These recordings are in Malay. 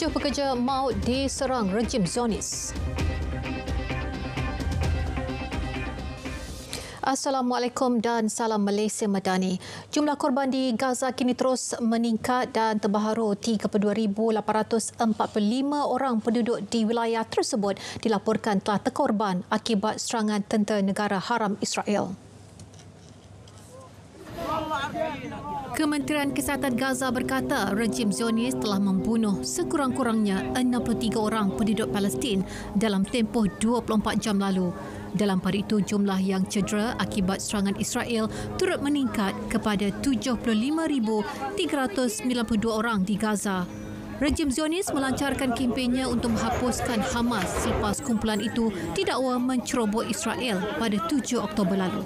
tujuh pekerja maut diserang rejim Zionis. Assalamualaikum dan salam Malaysia Madani. Jumlah korban di Gaza kini terus meningkat dan terbaharu 32,845 orang penduduk di wilayah tersebut dilaporkan telah terkorban akibat serangan tentera negara haram Israel. Allah, Allah, Allah. Kementerian Kesihatan Gaza berkata rejim Zionis telah membunuh sekurang-kurangnya 63 orang penduduk Palestin dalam tempoh 24 jam lalu. Dalam hari itu, jumlah yang cedera akibat serangan Israel turut meningkat kepada 75,392 orang di Gaza. Rejim Zionis melancarkan kempennya untuk menghapuskan Hamas selepas kumpulan itu didakwa menceroboh Israel pada 7 Oktober lalu.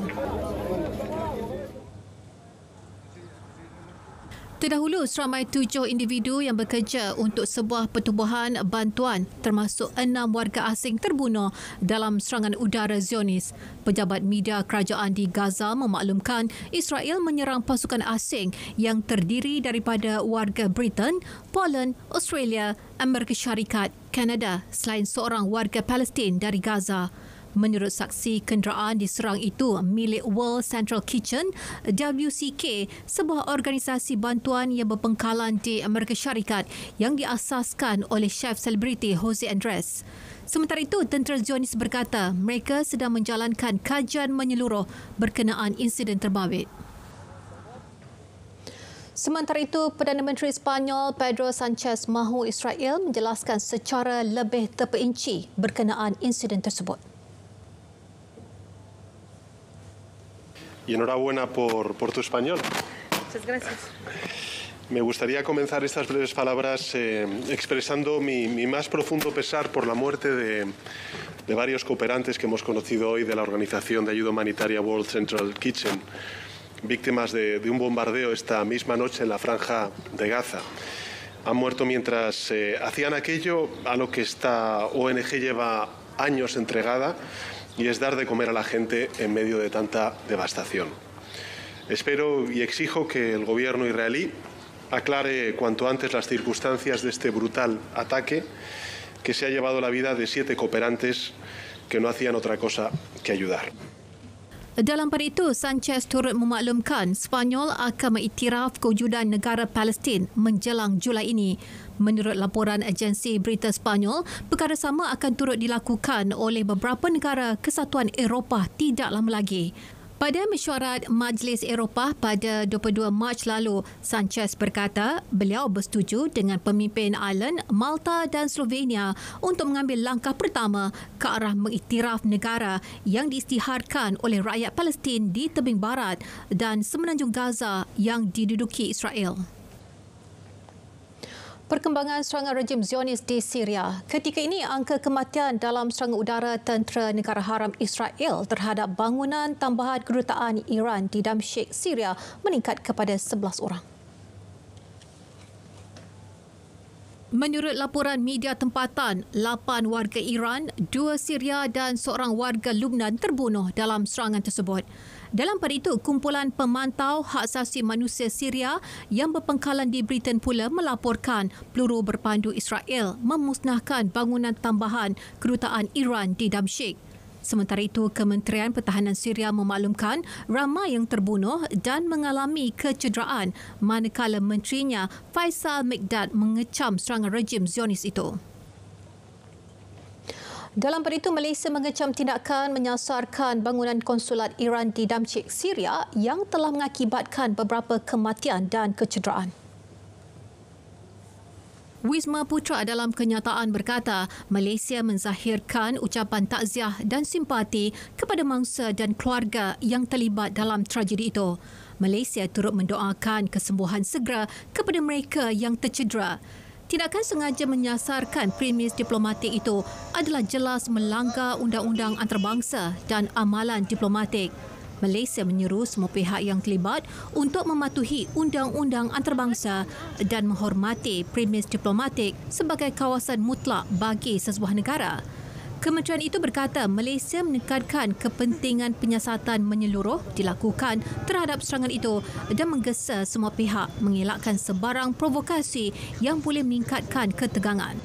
Terdahulu, seramai tujuh individu yang bekerja untuk sebuah pertubuhan bantuan termasuk enam warga asing terbunuh dalam serangan udara Zionis. Pejabat media kerajaan di Gaza memaklumkan Israel menyerang pasukan asing yang terdiri daripada warga Britain, Poland, Australia, Amerika Syarikat, Kanada selain seorang warga Palestin dari Gaza. Menurut saksi, kenderaan diserang itu milik World Central Kitchen, WCK, sebuah organisasi bantuan yang berpengkalan di Amerika Syarikat yang diasaskan oleh chef selebriti Jose Andres. Sementara itu, tentera Zionis berkata mereka sedang menjalankan kajian menyeluruh berkenaan insiden terbabit. Sementara itu, Perdana Menteri Spanyol Pedro Sanchez mahu Israel menjelaskan secara lebih terperinci berkenaan insiden tersebut. y enhorabuena por, por tu español. Muchas gracias. Me gustaría comenzar estas breves palabras eh, expresando mi, mi, más profundo pesar por la muerte de, de, varios cooperantes que hemos conocido hoy de la organización de ayuda humanitaria World Central Kitchen, víctimas de, un bombardeo esta misma noche en la franja de Gaza. Han muerto mientras eh, hacían aquello a lo que esta ONG lleva años entregada y es dar de comer a la gente en medio de tanta devastación. Espero y exijo que el gobierno israelí aclare cuanto antes las circunstancias de este brutal ataque que se ha llevado la vida de siete cooperantes que no hacían otra cosa que ayudar. Dalam Menurut laporan agensi berita Spanyol, perkara sama akan turut dilakukan oleh beberapa negara kesatuan Eropah tidak lama lagi. Pada mesyuarat Majlis Eropah pada 22 Mac lalu, Sanchez berkata beliau bersetuju dengan pemimpin Ireland, Malta dan Slovenia untuk mengambil langkah pertama ke arah mengiktiraf negara yang diistiharkan oleh rakyat Palestin di Tebing Barat dan Semenanjung Gaza yang diduduki Israel. Perkembangan serangan rejim Zionis di Syria. Ketika ini angka kematian dalam serangan udara tentera negara haram Israel terhadap bangunan tambahan kedutaan Iran di Damsyik, Syria meningkat kepada 11 orang. Menurut laporan media tempatan, 8 warga Iran, 2 Syria dan seorang warga Lubnan terbunuh dalam serangan tersebut. Dalam pada itu, kumpulan pemantau hak asasi manusia Syria yang berpengkalan di Britain pula melaporkan peluru berpandu Israel memusnahkan bangunan tambahan kerutaan Iran di Damsyik. Sementara itu, Kementerian Pertahanan Syria memaklumkan ramai yang terbunuh dan mengalami kecederaan manakala menterinya Faisal Mikdad mengecam serangan rejim Zionis itu. Dalam pada itu, Malaysia mengecam tindakan menyasarkan bangunan konsulat Iran di Damcik, Syria yang telah mengakibatkan beberapa kematian dan kecederaan. Wisma Putra dalam kenyataan berkata, Malaysia menzahirkan ucapan takziah dan simpati kepada mangsa dan keluarga yang terlibat dalam tragedi itu. Malaysia turut mendoakan kesembuhan segera kepada mereka yang tercedera. Tindakan sengaja menyasarkan premis diplomatik itu adalah jelas melanggar undang-undang antarabangsa dan amalan diplomatik. Malaysia menyeru semua pihak yang terlibat untuk mematuhi undang-undang antarabangsa dan menghormati premis diplomatik sebagai kawasan mutlak bagi sesebuah negara. Kementerian itu berkata Malaysia menekankan kepentingan penyiasatan menyeluruh dilakukan terhadap serangan itu dan menggesa semua pihak mengelakkan sebarang provokasi yang boleh meningkatkan ketegangan.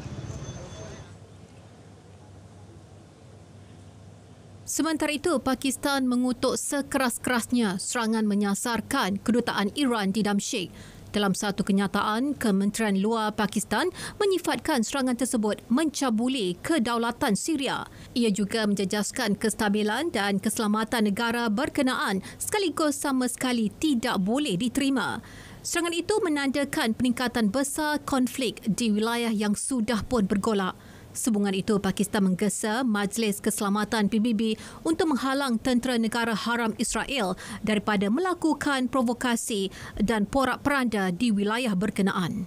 Sementara itu, Pakistan mengutuk sekeras-kerasnya serangan menyasarkan kedutaan Iran di Damsyik. Dalam satu kenyataan, Kementerian Luar Pakistan menyifatkan serangan tersebut mencabuli kedaulatan Syria. Ia juga menjejaskan kestabilan dan keselamatan negara berkenaan sekaligus sama sekali tidak boleh diterima. Serangan itu menandakan peningkatan besar konflik di wilayah yang sudah pun bergolak. Sebungan itu, Pakistan menggesa Majlis Keselamatan PBB untuk menghalang tentera negara haram Israel daripada melakukan provokasi dan porak-peranda di wilayah berkenaan.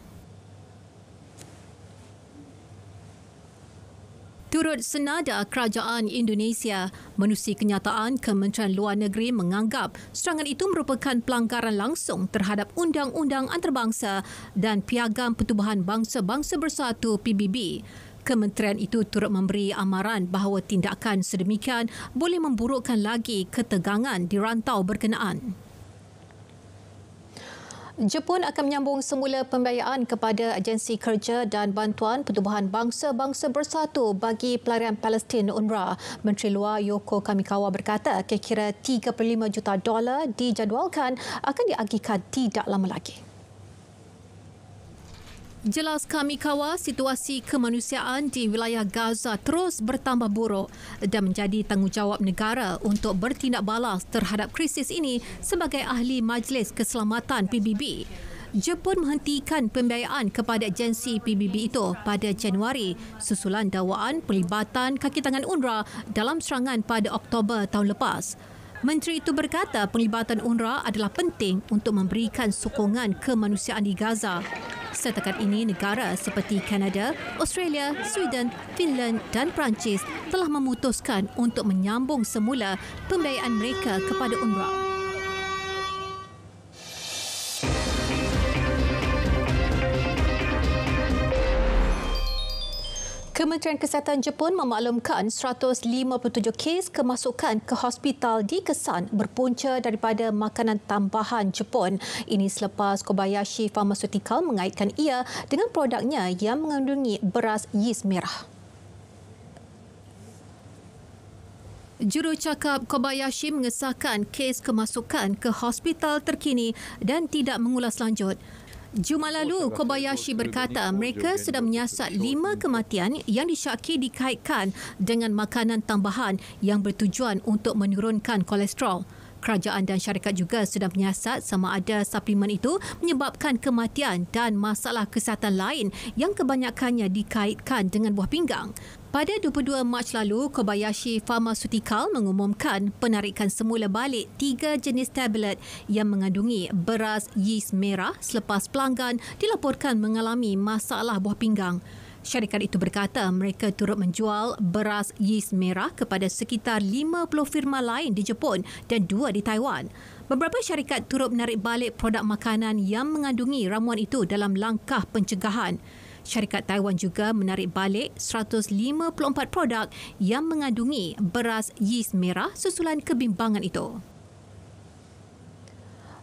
Turut senada kerajaan Indonesia, menusi kenyataan Kementerian Luar Negeri menganggap serangan itu merupakan pelanggaran langsung terhadap Undang-Undang Antarabangsa dan Piagam Pertubuhan Bangsa-Bangsa Bersatu PBB. Kementerian itu turut memberi amaran bahawa tindakan sedemikian boleh memburukkan lagi ketegangan di rantau berkenaan. Jepun akan menyambung semula pembayaran kepada agensi kerja dan bantuan pertubuhan bangsa-bangsa bersatu bagi pelarian Palestin UNRWA. Menteri Luar Yoko Kamikawa berkata kira-kira 35 juta dolar dijadualkan akan diagihkan tidak lama lagi. Jelas kami kawal situasi kemanusiaan di wilayah Gaza terus bertambah buruk dan menjadi tanggungjawab negara untuk bertindak balas terhadap krisis ini sebagai ahli Majlis Keselamatan PBB. Jepun menghentikan pembiayaan kepada agensi PBB itu pada Januari susulan dakwaan pelibatan kaki tangan UNRWA dalam serangan pada Oktober tahun lepas. Menteri itu berkata pelibatan UNRWA adalah penting untuk memberikan sokongan kemanusiaan di Gaza. Setakat ini, negara seperti Kanada, Australia, Sweden, Finland dan Perancis telah memutuskan untuk menyambung semula pembiayaan mereka kepada UNRWA. Kementerian Kesihatan Jepun memaklumkan 157 kes kemasukan ke hospital dikesan berpunca daripada makanan tambahan Jepun. Ini selepas Kobayashi Pharmaceutical mengaitkan ia dengan produknya yang mengandungi beras yis merah. Jurucakap Kobayashi mengesahkan kes kemasukan ke hospital terkini dan tidak mengulas lanjut. Juma lalu, Kobayashi berkata mereka sudah menyiasat lima kematian yang disyaki dikaitkan dengan makanan tambahan yang bertujuan untuk menurunkan kolesterol. Kerajaan dan syarikat juga sudah menyiasat sama ada suplemen itu menyebabkan kematian dan masalah kesihatan lain yang kebanyakannya dikaitkan dengan buah pinggang. Pada 22 Mac lalu, Kobayashi Pharmaceutical mengumumkan penarikan semula balik tiga jenis tablet yang mengandungi beras yeast merah selepas pelanggan dilaporkan mengalami masalah buah pinggang. Syarikat itu berkata mereka turut menjual beras yeast merah kepada sekitar 50 firma lain di Jepun dan dua di Taiwan. Beberapa syarikat turut menarik balik produk makanan yang mengandungi ramuan itu dalam langkah pencegahan syarikat Taiwan juga menarik balik 154 produk yang mengandungi beras yeast merah susulan kebimbangan itu.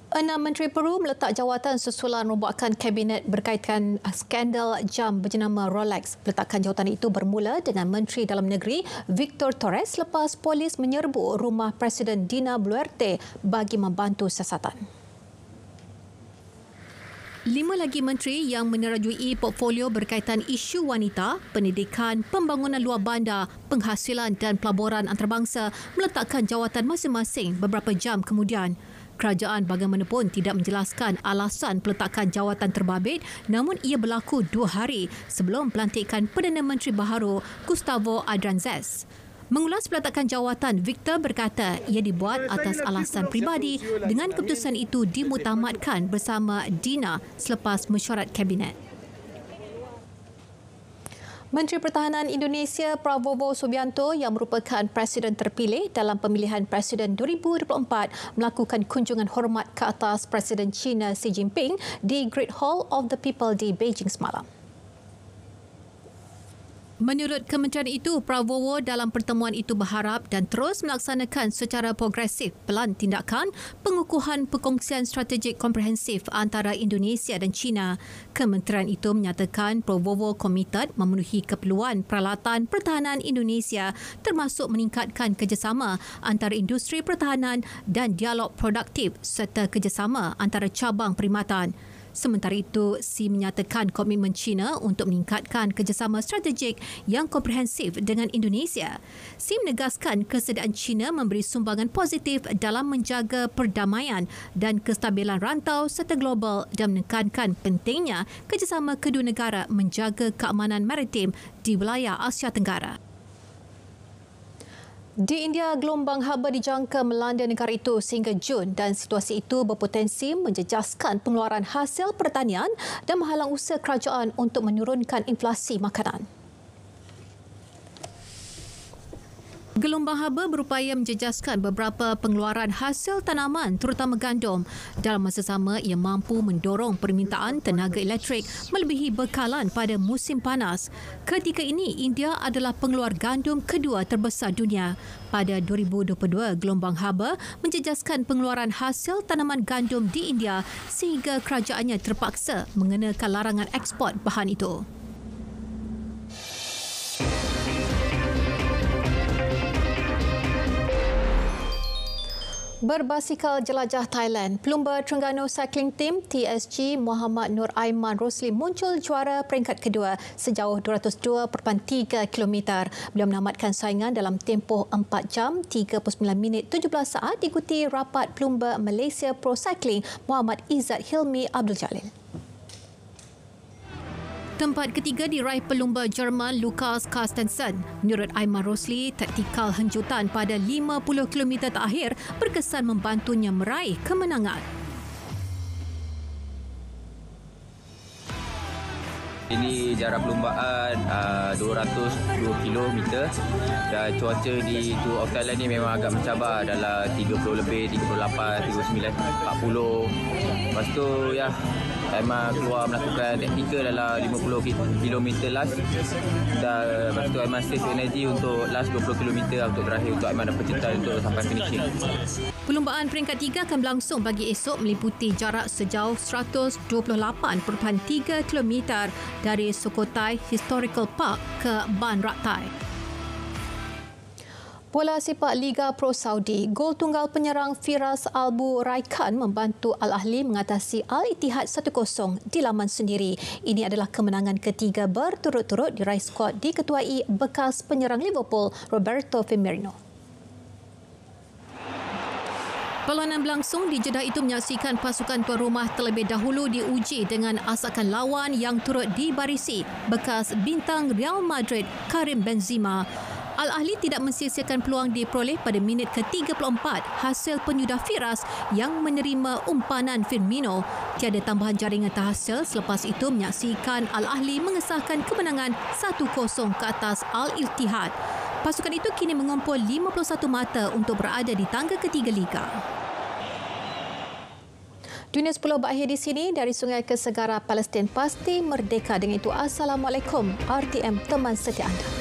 Enam Menteri Peru meletak jawatan susulan rombakan Kabinet berkaitan ah, skandal jam berjenama Rolex. Letakkan jawatan itu bermula dengan Menteri Dalam Negeri Victor Torres lepas polis menyerbu rumah Presiden Dina Bluerte bagi membantu siasatan. Lima lagi menteri yang menerajui portfolio berkaitan isu wanita, pendidikan, pembangunan luar bandar, penghasilan dan pelaburan antarabangsa meletakkan jawatan masing-masing beberapa jam kemudian. Kerajaan bagaimanapun tidak menjelaskan alasan peletakan jawatan terbabit namun ia berlaku dua hari sebelum pelantikan Perdana Menteri Baharu Gustavo Adranzes. Mengulas pelatakan jawatan, Victor berkata ia dibuat atas alasan pribadi dengan keputusan itu dimutamatkan bersama Dina selepas mesyuarat kabinet. Menteri Pertahanan Indonesia Prabowo Subianto yang merupakan presiden terpilih dalam pemilihan presiden 2024 melakukan kunjungan hormat ke atas Presiden China Xi Jinping di Great Hall of the People di Beijing semalam. Menurut kementerian itu, Prabowo dalam pertemuan itu berharap dan terus melaksanakan secara progresif pelan tindakan pengukuhan perkongsian strategik komprehensif antara Indonesia dan China. Kementerian itu menyatakan Prabowo komited memenuhi keperluan peralatan pertahanan Indonesia termasuk meningkatkan kerjasama antara industri pertahanan dan dialog produktif serta kerjasama antara cabang perkhidmatan. Sementara itu, Xi menyatakan komitmen China untuk meningkatkan kerjasama strategik yang komprehensif dengan Indonesia. Xi menegaskan kesediaan China memberi sumbangan positif dalam menjaga perdamaian dan kestabilan rantau serta global dan menekankan pentingnya kerjasama kedua negara menjaga keamanan maritim di wilayah Asia Tenggara. Di India, gelombang haba dijangka melanda negara itu sehingga Jun dan situasi itu berpotensi menjejaskan pengeluaran hasil pertanian dan menghalang usaha kerajaan untuk menurunkan inflasi makanan. Gelombang haba berupaya menjejaskan beberapa pengeluaran hasil tanaman terutama gandum. Dalam masa sama ia mampu mendorong permintaan tenaga elektrik melebihi bekalan pada musim panas. Ketika ini India adalah pengeluar gandum kedua terbesar dunia. Pada 2022, gelombang haba menjejaskan pengeluaran hasil tanaman gandum di India sehingga kerajaannya terpaksa mengenakan larangan ekspor bahan itu. Berbasikal jelajah Thailand, pelumba Terengganu Cycling Team TSG Muhammad Nur Aiman Rosli muncul juara peringkat kedua sejauh 202.3 km. Beliau menamatkan saingan dalam tempoh 4 jam 39 minit 17 saat diikuti rapat pelumba Malaysia Pro Cycling Muhammad Izzat Hilmi Abdul Jalil. Tempat ketiga diraih pelumba Jerman Lukas Kastensen. Menurut Aiman Rosli, taktikal henjutan pada 50 km terakhir berkesan membantunya meraih kemenangan. Ini jarak perlombaan uh, 202 km dan cuaca di tu of ni memang agak mencabar dalam 30 lebih, 38, 39, 40. Lepas tu ya saya memang keluar melakukan technical dalam 50 km last dan lepas tu saya save energy untuk last 20 km untuk terakhir untuk saya dapat cerita untuk sampai finishing. Perlombaan peringkat tiga akan berlangsung bagi esok meliputi jarak sejauh 128.3 km dari Sukutai Historical Park ke Ban Ratai. Bola sepak Liga Pro Saudi, gol tunggal penyerang Firas Albu Raikan membantu Al Ahli mengatasi Al Ittihad 1-0 di laman sendiri. Ini adalah kemenangan ketiga berturut-turut di diraih skuad diketuai bekas penyerang Liverpool Roberto Firmino. Perlawanan berlangsung di Jeddah itu menyaksikan pasukan tuan rumah terlebih dahulu diuji dengan asakan lawan yang turut dibarisi bekas bintang Real Madrid Karim Benzema. Al-Ahli tidak mensiasiakan peluang diperoleh pada minit ke-34 hasil penyudah Firas yang menerima umpanan Firmino. Tiada tambahan jaringan terhasil selepas itu menyaksikan Al-Ahli mengesahkan kemenangan 1-0 ke atas al Ittihad. Pasukan itu kini mengumpul 51 mata untuk berada di tangga ketiga liga. Dunia 10 berakhir di sini dari Sungai Kesegara Palestin pasti merdeka dengan itu. Assalamualaikum RTM teman setia anda.